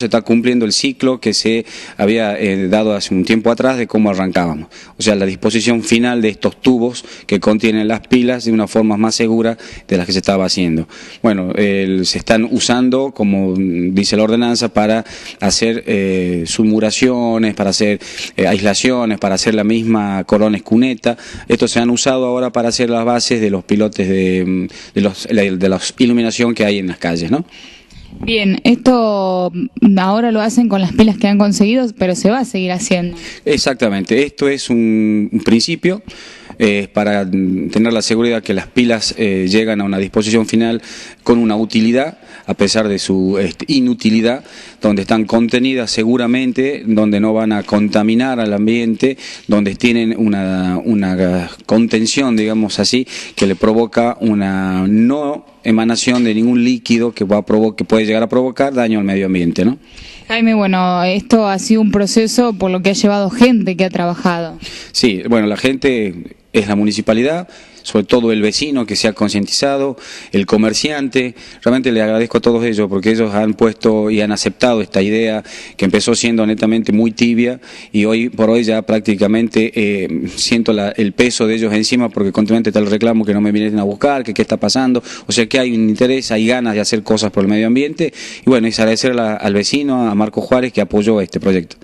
Se está cumpliendo el ciclo que se había eh, dado hace un tiempo atrás de cómo arrancábamos. O sea, la disposición final de estos tubos que contienen las pilas de una forma más segura de las que se estaba haciendo. Bueno, se están usando, como dice la ordenanza, para hacer eh, sumuraciones, para hacer eh, aislaciones, para hacer la misma corona escuneta. Estos se han usado ahora para hacer las bases de los pilotes de, mm, de la iluminación que hay en las calles, ¿no? Bien, esto ahora lo hacen con las pilas que han conseguido, pero se va a seguir haciendo. Exactamente, esto es un, principio eh, para tener la seguridad que las pilas eh, llegan a una disposición final con una utilidad a pesar de su este, inutilidad, donde están contenidas seguramente, donde no van a contaminar al ambiente, donde tienen una, una contención, digamos así, que le provoca una no emanación de ningún líquido que, va a que puede llegar a provocar daño al medio ambiente, ¿no? Jaime, bueno, esto ha sido un proceso por lo que ha llevado gente que ha trabajado. Sí, bueno, la gente es la municipalidad, sobre todo el vecino que se ha concientizado, el comerciante, realmente le agradezco agradezco a todos ellos porque ellos han puesto y han aceptado esta idea que empezó siendo netamente muy tibia y hoy por hoy ya prácticamente eh, siento el peso de ellos encima porque continuamente está el reclamo que no me vienen a buscar, que qué está pasando, o sea que hay un interés, hay ganas de hacer cosas por el medio ambiente y bueno, es agradecer al vecino, a Marco Juárez que apoyó este proyecto.